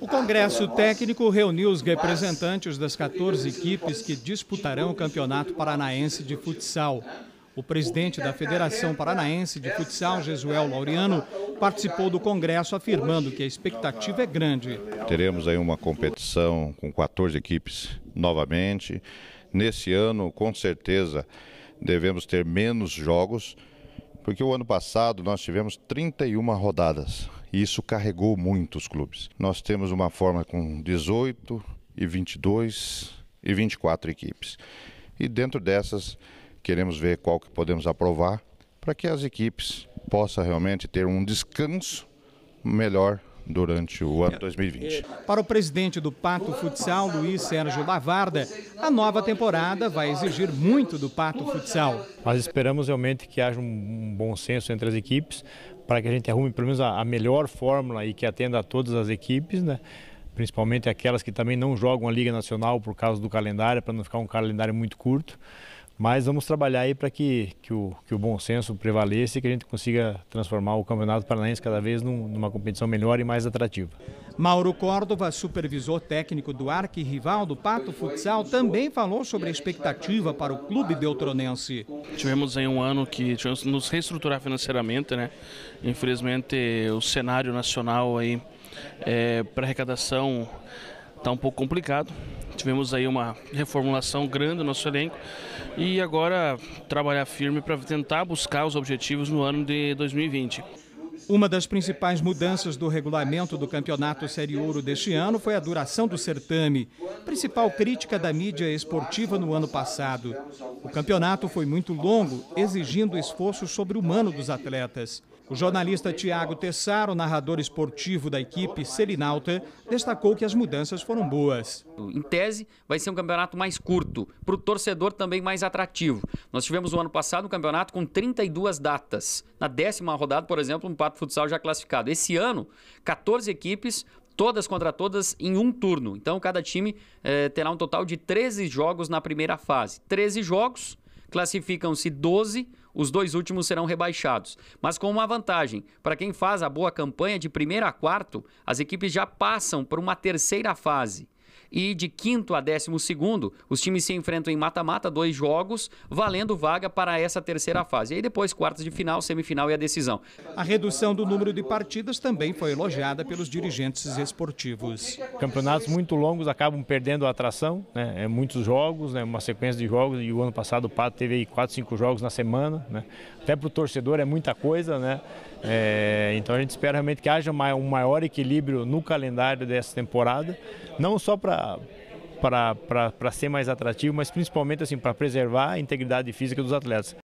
O Congresso Técnico reuniu os representantes das 14 equipes que disputarão o Campeonato Paranaense de Futsal. O presidente da Federação Paranaense de Futsal, Jesuel Laureano, participou do congresso afirmando que a expectativa é grande. Teremos aí uma competição com 14 equipes novamente. Nesse ano, com certeza, devemos ter menos jogos, porque o ano passado nós tivemos 31 rodadas. E isso carregou muitos clubes. Nós temos uma forma com 18 e 22 e 24 equipes. E dentro dessas, queremos ver qual que podemos aprovar para que as equipes possam realmente ter um descanso melhor durante o ano 2020. Para o presidente do Pato Futsal, Luiz Sérgio Lavarda, a nova temporada vai exigir muito do Pato Futsal. Nós esperamos realmente que haja um bom senso entre as equipes para que a gente arrume pelo menos a melhor fórmula e que atenda a todas as equipes, né? principalmente aquelas que também não jogam a Liga Nacional por causa do calendário, para não ficar um calendário muito curto. Mas vamos trabalhar aí para que, que, o, que o bom senso prevaleça e que a gente consiga transformar o Campeonato Paranaense cada vez num, numa competição melhor e mais atrativa. Mauro Córdova, supervisor técnico do arquirrival do Pato Futsal, também falou sobre a expectativa para o clube beltronense. Tivemos em um ano que tivemos nos reestruturar financeiramente, né? Infelizmente o cenário nacional aí é, eh, para arrecadação está um pouco complicado. Tivemos aí uma reformulação grande no nosso elenco e agora trabalhar firme para tentar buscar os objetivos no ano de 2020. Uma das principais mudanças do regulamento do Campeonato Série Ouro deste ano foi a duração do certame, principal crítica da mídia esportiva no ano passado campeonato foi muito longo, exigindo esforço sobre-humano dos atletas. O jornalista Tiago Tessaro, narrador esportivo da equipe Selinalta, destacou que as mudanças foram boas. Em tese, vai ser um campeonato mais curto, para o torcedor também mais atrativo. Nós tivemos o ano passado um campeonato com 32 datas. Na décima rodada, por exemplo, um Pato Futsal já classificado. Esse ano, 14 equipes, todas contra todas em um turno. Então, cada time eh, terá um total de 13 jogos na primeira fase. 13 jogos, classificam-se 12, os dois últimos serão rebaixados. Mas com uma vantagem: para quem faz a boa campanha de primeiro a quarto, as equipes já passam por uma terceira fase. E de quinto a décimo segundo, os times se enfrentam em mata-mata, dois jogos, valendo vaga para essa terceira fase. E aí depois, quartas de final, semifinal e a decisão. A redução do número de partidas também foi elogiada pelos dirigentes esportivos. Campeonatos muito longos acabam perdendo a atração, né? É muitos jogos, né? uma sequência de jogos, e o ano passado o Pato teve aí quatro, cinco jogos na semana, né? Até para o torcedor é muita coisa, né? É, então a gente espera realmente que haja um maior equilíbrio no calendário dessa temporada, não só para para ser mais atrativo, mas principalmente assim para preservar a integridade física dos atletas.